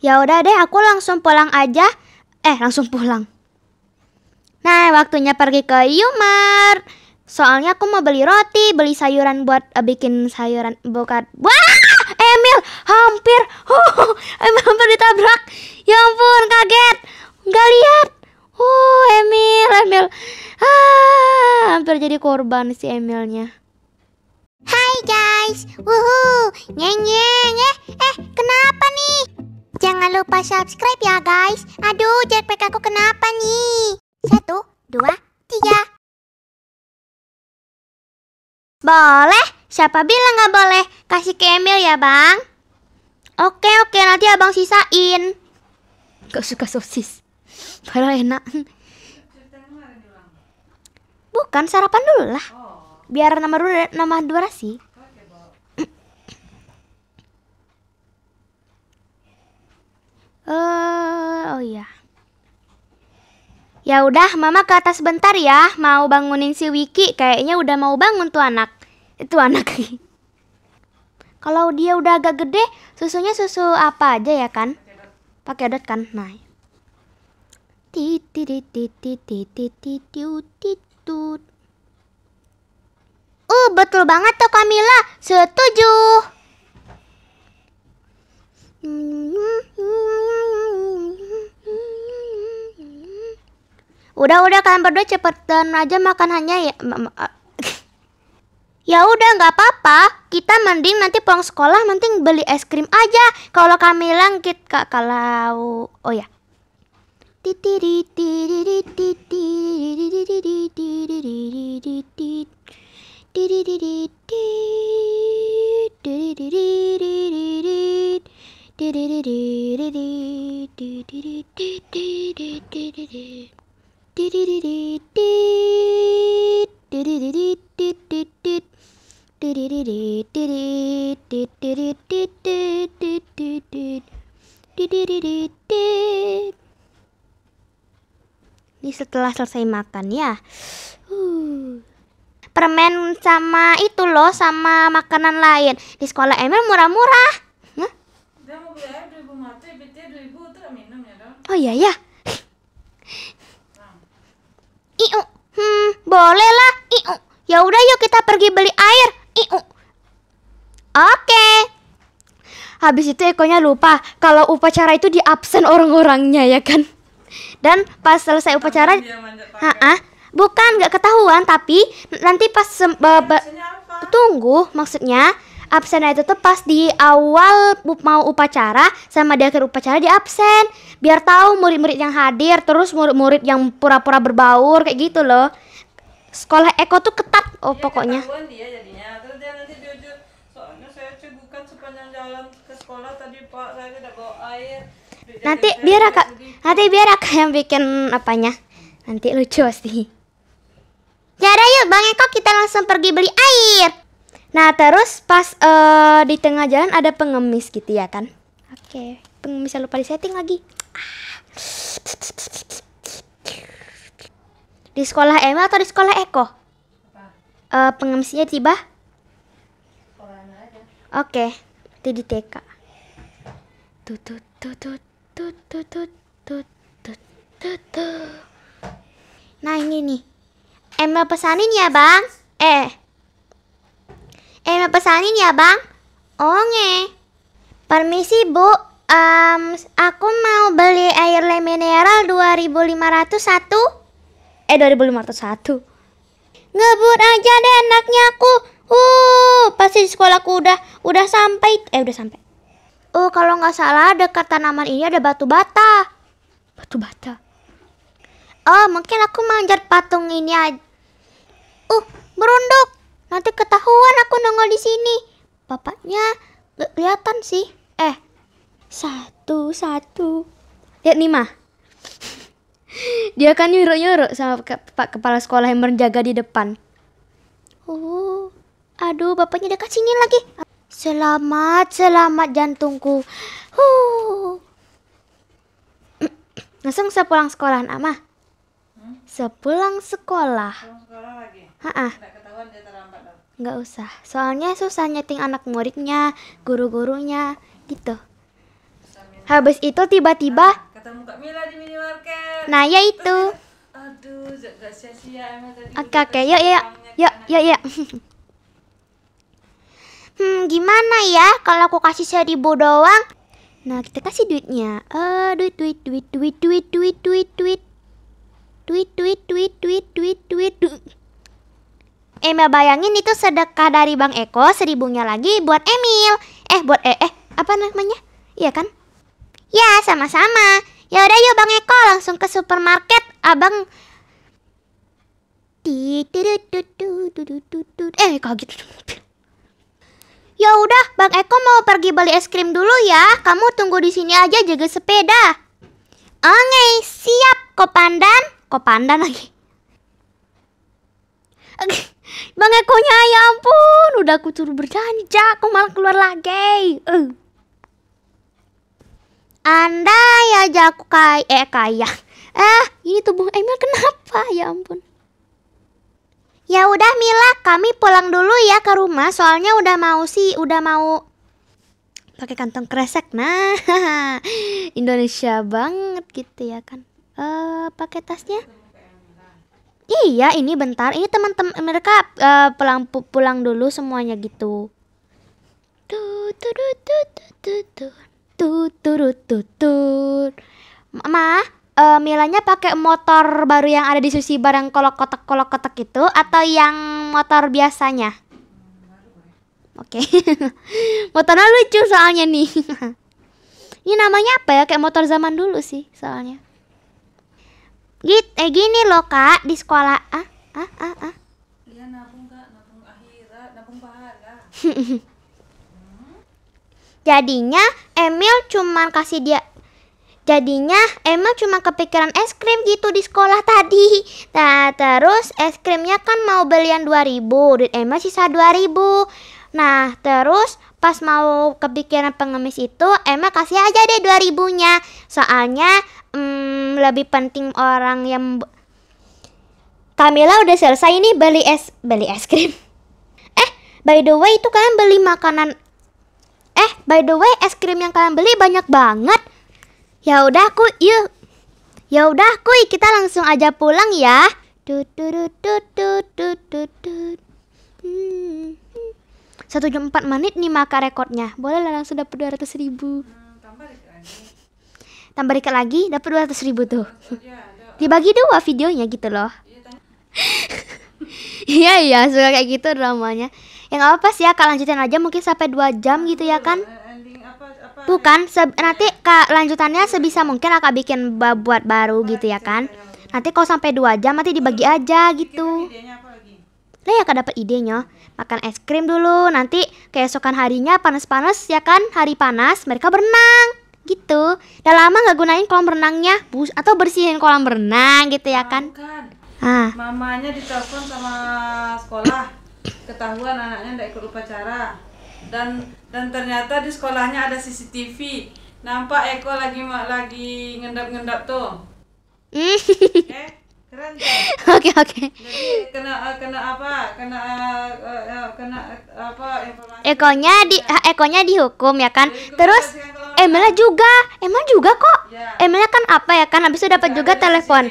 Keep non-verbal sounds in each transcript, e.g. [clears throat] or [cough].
Ya udah deh, aku langsung pulang aja. Eh, langsung pulang. Nah, waktunya pergi ke Yumar. Soalnya aku mau beli roti, beli sayuran buat uh, bikin sayuran bukan. Wah, Emil hampir, oh, [laughs] Emil hampir ditabrak. Ya ampun, kaget. Nggak lihat. Uh, Emil, Emil. Ah, hampir jadi korban si Emilnya. Hai guys, wuhu, nyeng nyeng eh, eh kenapa nih? Jangan lupa subscribe ya guys. Aduh, jetpack aku kenapa nih? Satu, dua, tiga. Boleh? Siapa bilang nggak boleh? Kasih ke Emil ya bang. Oke oke nanti abang sisain. Gak suka sosis. Kalau enak. Bukan sarapan dulu lah. Oh. Biar nama nama sih. uh, oh iya. Ya udah, Mama ke atas bentar ya. Mau bangunin si Wiki, kayaknya udah mau bangun tuh anak. Itu eh, anak. [laughs] Kalau dia udah agak gede, susunya susu apa aja ya kan? Pakai dot kan? Nah. Uh, betul banget tuh Kamila. Setuju. Udah udah kalian berdua cepetan aja makan hanya ya. [laughs] Ya udah nggak apa-apa. Kita mending nanti pulang sekolah mending beli es krim aja. Kalau kami langkit kak kalau oh ya. Ini setelah selesai makan ya. Uh. Permen sama itu loh, sama makanan lain. Di sekolah Emil murah-murah. Ya, oh iya ya. Iu, hmm, bolehlah. lah. Iu, ya udah yuk kita pergi beli air. Iu. Oke. Habis itu Ekonya lupa kalau upacara itu di absen orang-orangnya ya kan. Dan pas selesai upacara, ha -ha, bukan nggak ketahuan tapi nanti pas tunggu maksudnya absen itu tuh pas di awal mau upacara sama di akhir upacara di absen biar tahu murid-murid yang hadir terus murid-murid yang pura-pura berbaur kayak gitu loh sekolah Eko tuh ketat oh iya, dia pokoknya nanti biar kak nanti biar kak yang bikin apanya nanti lucu sih ya yuk bang Eko kita langsung pergi beli air Nah terus pas uh, di tengah jalan ada pengemis gitu ya kan? Oke, okay. pengemisnya lupa setting lagi. Ah. Di sekolah Emma atau di sekolah Eko? Uh, pengemisnya tiba? Oke, okay. itu di TK. Tutut tutut tutut tutut tutut. Nah ini nih, Emil pesanin ya bang. Eh, Emel eh, pesanin ya bang? Onge. Oh, Permisi bu, um, aku mau beli air le mineral 2501. Eh 2501. Ngebut aja deh enaknya aku. Uh, pasti di sekolahku udah udah sampai. Eh udah sampai. Oh, uh, kalau nggak salah dekat tanaman ini ada batu bata. Batu bata. Oh, mungkin aku manjat patung ini aja. Uh, berunduk di sini. Bapaknya nggak kelihatan sih. Eh, satu satu. Lihat nih mah. [laughs] Dia kan nyuruh-nyuruh sama pak kepala sekolah yang berjaga di depan. Oh, aduh bapaknya dekat sini lagi. Selamat, selamat jantungku. Huh. [clears throat] Langsung sepulang sekolah sekolahan, ah, hmm? Sepulang sekolah. Pulang sekolah lagi? Ha -ha. Tidak ketahuan dia nggak usah soalnya susah nyeting anak muridnya guru-gurunya gitu habis itu tiba-tiba ah, ketemu Kak Mila di minimarket nah ya itu aduh oke oke yuk yuk yuk yuk yuk hmm gimana ya kalau aku kasih seribu doang nah kita kasih duitnya eh uh, duit duit duit duit duit duit duit duit duit duit duit duit duit duit Emil bayangin itu sedekah dari Bang Eko, seribunya lagi buat Emil. Eh, buat eh, eh apa namanya? Iya kan? Ya, sama-sama. Ya udah yuk Bang Eko langsung ke supermarket. Abang Eh, kaget. Ya udah, Bang Eko mau pergi beli es krim dulu ya. Kamu tunggu di sini aja jaga sepeda. Oke, siap, Kopandan. Kopandan lagi. [laughs] Okay. Bang Eko nya ya ampun, udah aku suruh berjanji, aku malah keluar lagi. Uh. Anda ya jago kaya, eh kaya. Eh, ini tubuh Emil kenapa? Ya ampun. Ya udah Mila, kami pulang dulu ya ke rumah. Soalnya udah mau sih, udah mau pakai kantong kresek. Nah, [laughs] Indonesia banget gitu ya kan. Eh, uh, pakai tasnya. Iya, ini bentar. Ini teman-teman mereka uh, pulang pulang dulu semuanya gitu. Mama, Ma, uh, Milanya pakai motor baru yang ada di sushi barang kolok kotak kolok kotak itu atau yang motor biasanya? Oke, okay. [laughs] motornya lucu soalnya nih. [laughs] Ini namanya apa ya? Kayak motor zaman dulu sih soalnya. Git, eh gini loh kak di sekolah. Ah, ah, ah, ah. Iya nabung kak, nabung akhirat, nabung pahala. [laughs] Jadinya Emil cuma kasih dia Jadinya Emil cuma kepikiran es krim gitu di sekolah [laughs] tadi. Nah, terus es krimnya kan mau belian 2000, duit Emil sisa dua ribu Nah, terus pas mau kepikiran pengemis itu, Emil kasih aja deh dua ribunya Soalnya hmm, lebih penting orang yang Kamila udah selesai nih beli es beli es krim. [laughs] Eh, by the way itu kalian beli makanan Eh, by the way es krim yang kalian beli banyak banget. Ya udah aku yuk. Iya. Ya udah kuy, iya, kita langsung aja pulang ya. Hmm. Satu jam empat menit nih maka rekornya. Boleh langsung dapat dua ratus ribu tambah dekat lagi dapat 200 ribu tuh ya, dibagi dua videonya gitu loh iya [laughs] iya, iya suka kayak gitu dramanya yang apa sih ya kak lanjutin aja mungkin sampai dua jam gitu ya kan eh, bukan nanti kak lanjutannya sebisa mungkin akan bikin buat baru gitu ya kan nanti kalau sampai dua jam nanti dibagi hmm. aja gitu lah ya kak dapat idenya makan es krim dulu nanti keesokan harinya panas-panas ya kan hari panas mereka berenang gitu udah lama nggak gunain kolam renangnya bus atau bersihin kolam renang gitu ya kan Bukan. Ah. mamanya ditelepon sama sekolah ketahuan anaknya nggak ikut upacara dan dan ternyata di sekolahnya ada CCTV nampak Eko lagi lagi ngendap-ngendap tuh okay? Hmm. Eh, keren kan? [laughs] oke oke jadi kena eh, kena apa kena eh, kena apa informasi ekonya di iya. ekonya dihukum ya kan terus Emilnya juga emang juga kok yeah. Emilnya kan apa ya kan habis itu dapat juga telepon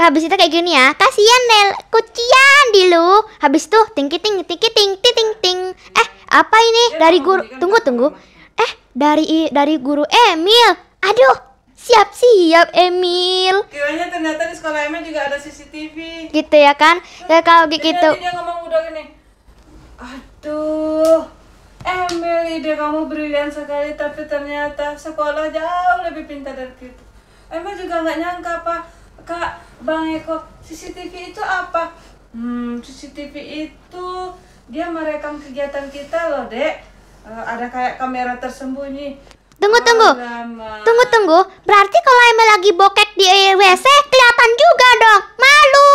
habis itu kayak gini ya kasihan Nel kucian di lu habis itu ting ting ting ting ting ting eh apa ini ya, dari guru kan tunggu tunggu eh dari dari guru Emil aduh siap siap Emil kiranya ternyata di sekolah Emil juga ada CCTV gitu ya kan ya kalau gitu dia ngomong udah gini aduh Emily, ide kamu brilian sekali tapi ternyata sekolah jauh lebih pintar dari kita. Emil juga nggak nyangka apa, Kak Bang Eko, CCTV itu apa? Hmm, CCTV itu dia merekam kegiatan kita loh, Dek. Uh, ada kayak kamera tersembunyi. Tunggu, oh, tunggu. Lama. Tunggu, tunggu. Berarti kalau Emil lagi bokek di WC, kelihatan juga dong. Malu.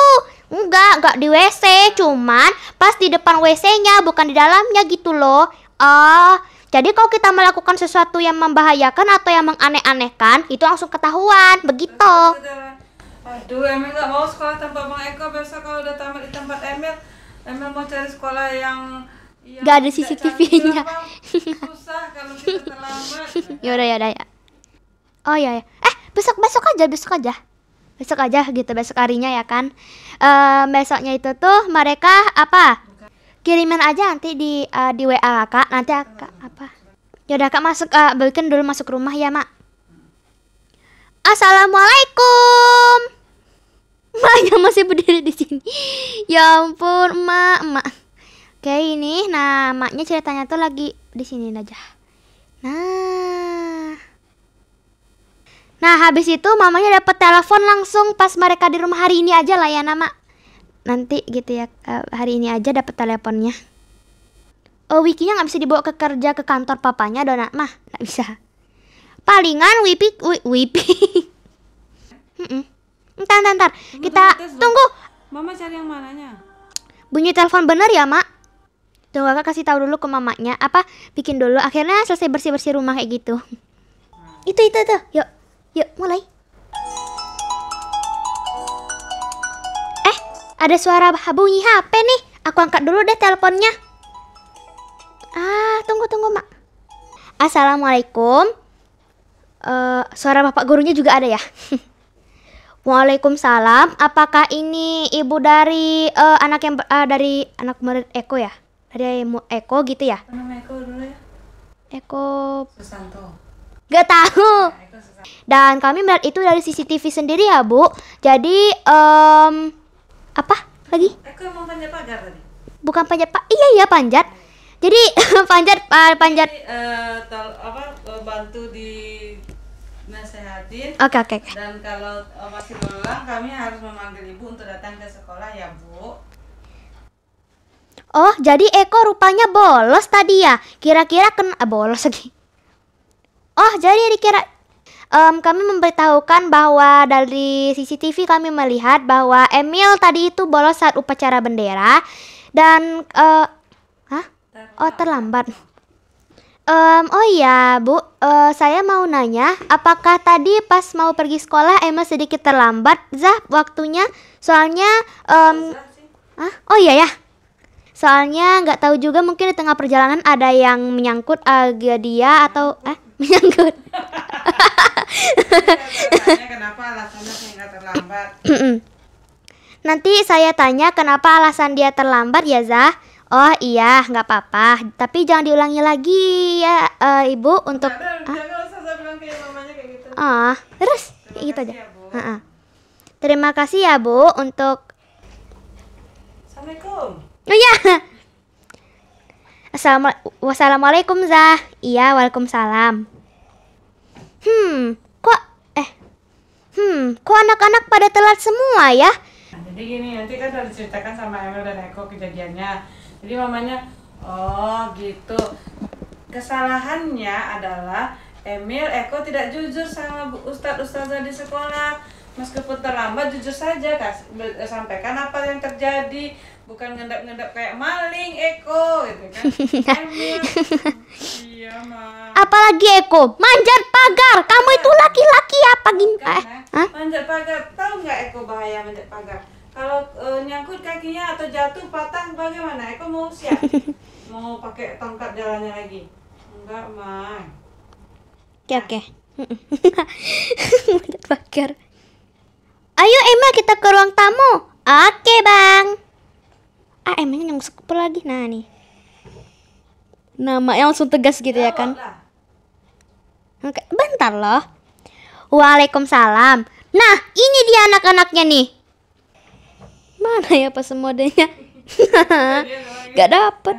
Enggak, enggak di WC. Cuman pas di depan WC-nya, bukan di dalamnya gitu loh. Oh, jadi kalau kita melakukan sesuatu yang membahayakan atau yang menganeh-anehkan, itu langsung ketahuan. Begitu. Aduh, Emil nggak mau sekolah tanpa Bang Eko. Besok kalau udah tamat di tempat Emil, Emil mau cari sekolah yang nggak ada CCTV-nya. Susah kalau kita terlambat. [laughs] yaudah, yaudah ya. Oh iya, ya. eh besok besok aja, besok aja besok aja gitu besok harinya ya kan uh, besoknya itu tuh mereka apa kirimin aja nanti di uh, di WA kak nanti kak apa yaudah kak masuk uh, eh, balikin dulu masuk rumah ya mak assalamualaikum [laughs] maknya masih berdiri di sini ya ampun mak mak. oke ini nah maknya ceritanya tuh lagi di sini aja nah nah habis itu mamanya dapat telepon langsung pas mereka di rumah hari ini aja lah ya nama nanti gitu ya eh, hari ini aja dapat teleponnya oh wikinya nggak bisa dibawa ke kerja ke kantor papanya donat mah nggak bisa palingan wipi wipi [laughs] mm -mm. ntar ntar ntar kita tunggu mama cari yang mananya bunyi telepon bener ya mak Tunggu kakak kasih tahu dulu ke mamanya apa bikin dulu akhirnya selesai bersih bersih rumah kayak gitu nah. itu itu tuh yuk yuk mulai ada suara bunyi HP nih. Aku angkat dulu deh teleponnya. Ah, tunggu tunggu, Mak. Assalamualaikum. Uh, suara Bapak gurunya juga ada ya? [laughs] Waalaikumsalam. Apakah ini ibu dari uh, anak yang uh, dari anak murid Eko ya? Dari Eko gitu ya? Nama Eko dulu ya. Eko Susanto. Gak tahu. Ya, Dan kami melihat itu dari CCTV sendiri ya, Bu. Jadi um, apa lagi? Aku emang panjat pagar tadi. Bukan panjat pak, iya iya panjat. Jadi [laughs] panjat uh, panjat. Jadi, uh, eh, tol, apa eh, bantu di nasehatin. Oke okay, oke. Okay, okay. Dan kalau uh, masih berulang, kami harus memanggil ibu untuk datang ke sekolah ya bu. Oh, jadi Eko rupanya bolos tadi ya. Kira-kira kena ah, bolos lagi. Oh, jadi dikira um, kami memberitahukan bahwa dari CCTV kami melihat bahwa Emil tadi itu bolos saat upacara bendera dan uh, hah? Oh terlambat. Um, oh iya bu, uh, saya mau nanya, apakah tadi pas mau pergi sekolah Emil sedikit terlambat, Zah waktunya? Soalnya, um, ah, oh iya ya, soalnya nggak tahu juga mungkin di tengah perjalanan ada yang menyangkut uh, dia atau eh menyangkut. [laughs] [clears throat] Nanti saya tanya kenapa alasan dia terlambat ya Zah? Oh iya, nggak apa-apa. Tapi jangan diulangi lagi ya uh, Ibu untuk. ah? Oh, terus Terima gitu aja. Ya, Ha -ha. Terima kasih ya Bu untuk. Assalamualaikum. Oh ya. Assalamualaikum Zah. Iya, waalaikumsalam. Hmm, kok eh Hmm, kok anak-anak pada telat semua ya? Nah, jadi gini, nanti kan harus ceritakan sama Emil dan Eko kejadiannya. Jadi mamanya, oh gitu. Kesalahannya adalah Emil, Eko tidak jujur sama Ustadz Ustazah di sekolah. Meskipun terlambat, jujur saja, kas, sampaikan apa yang terjadi. Bukan ngendap-ngendap kayak maling, Eko, gitu kan. [laughs] Emil, iya, Ma apalagi Eko manjat pagar kamu itu laki-laki apa gini eh, manjat pagar tahu nggak Eko bahaya manjat pagar kalau e, nyangkut kakinya atau jatuh patah bagaimana Eko mau siap [laughs] mau pakai tongkat jalannya lagi enggak mah oke okay, oke okay. [laughs] manjat pagar ayo Emma kita ke ruang tamu oke okay, bang ah Emma nyungsek lagi nah nih nama yang langsung tegas gitu ya kan lah. Bentar loh. Waalaikumsalam. Nah, ini dia anak-anaknya nih. Mana ya pas modenya? [laughs] Gak dapet.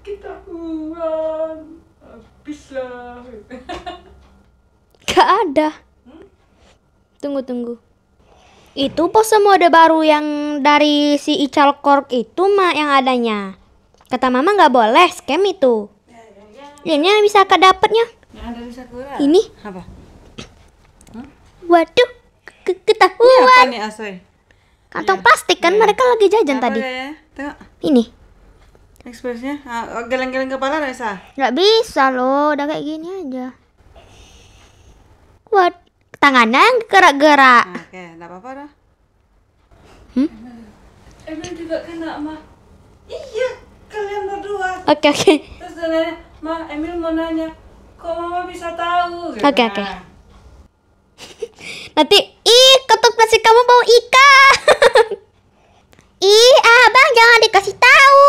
Kita uang. Habislah. Gak ada. Tunggu, tunggu. Itu pose mode baru yang dari si Ical Kork itu, Mak, yang adanya. Kata Mama nggak boleh, scam itu. Ini yang bisa kak dapatnya. Yang Sakura. Ini. Apa? Huh? Waduh, kita. ketahuan. Ini apa nih Asoy? Kantong ya. plastik kan ya. mereka lagi jajan apa tadi. Ya? Tengok. Ini. Ekspresinya ah, oh, geleng-geleng kepala nggak bisa? Nggak bisa loh, udah kayak gini aja. Kuat, Tangannya yang gerak-gerak. Ah, oke, okay. nggak apa-apa dah. Hmm? Emang juga kena mah. Iya, kalian berdua. Oke okay, oke. Okay. Terus Ma, Emil mau nanya, kok mama bisa tahu? Oke, oke. Okay. Nah. [laughs] Nanti, ih, ketuk plastik kamu bau ika. [laughs] ih, abang jangan dikasih tahu.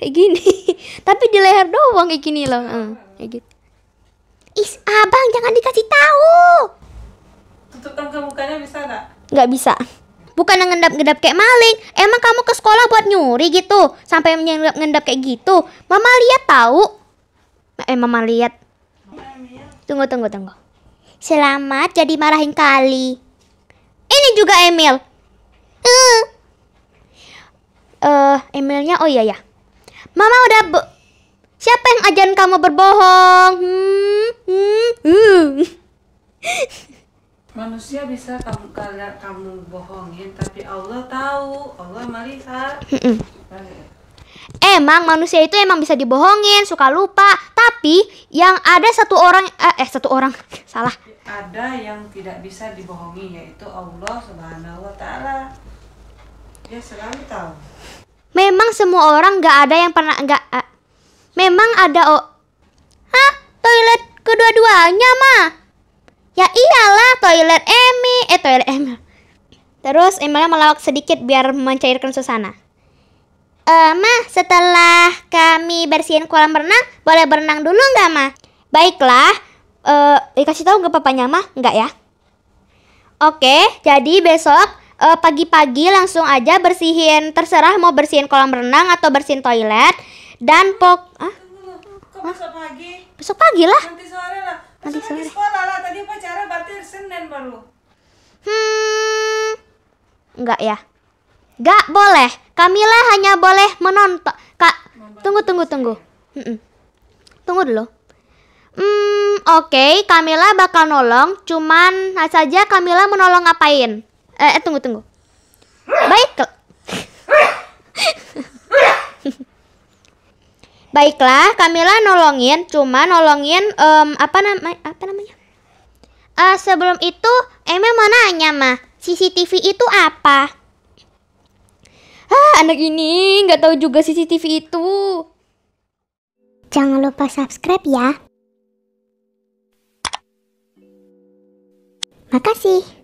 Kayak gini. [laughs] Tapi di leher doang kayak gini loh. Uh, kayak gitu. Is, abang jangan dikasih tahu. Tutup tangga mukanya bisa nggak? Nggak bisa. Bukan ngendap-ngendap kayak maling. Emang kamu ke sekolah buat nyuri gitu? Sampai ngendap-ngendap kayak gitu? Mama lihat tahu eh mama lihat tunggu tunggu tunggu selamat jadi marahin kali ini juga Emil eh uh. Emilnya oh iya ya mama udah bu, siapa yang ajarin kamu berbohong hmm, hmm, hmm. [laughs] manusia bisa kamu kalian kamu bohongin tapi Allah tahu Allah melihat Emang manusia itu emang bisa dibohongin, suka lupa, tapi yang ada satu orang eh, eh satu orang [laughs] salah. Ada yang tidak bisa dibohongi yaitu Allah Subhanahu wa taala. Dia selalu tahu. Memang semua orang nggak ada yang pernah nggak eh. memang ada oh Hah? Toilet kedua-duanya mah. Ya iyalah toilet Emi, eh toilet Emi. Terus Emilnya melawak sedikit biar mencairkan suasana uh, Ma, setelah kami bersihin kolam renang, boleh berenang dulu nggak, Ma? Baiklah, uh, dikasih tahu nggak papanya, Ma? Nggak ya? Oke, jadi besok eh, pagi-pagi uh, langsung aja bersihin, terserah mau bersihin kolam renang atau bersihin toilet. Dan pok... Ah? besok pagi? Besok pagi lah. Nanti sore lah. Nanti sore. Lagi sekolah lah, tadi upacara berarti Senin baru. Hmm, nggak ya? Nggak boleh. Kamila hanya boleh menonton. Kak, tunggu tunggu tunggu. Tunggu dulu. Hmm, oke, okay, Kamila bakal nolong, cuman saja Kamila menolong ngapain? Eh, eh tunggu tunggu. Baik. [laughs] Baiklah, Kamila nolongin, cuma nolongin um, apa namanya? Apa namanya? Uh, eh, sebelum itu, Emma mau nanya mah, CCTV itu apa? Ah, anak ini nggak tahu juga CCTV itu. Jangan lupa subscribe ya. Makasih.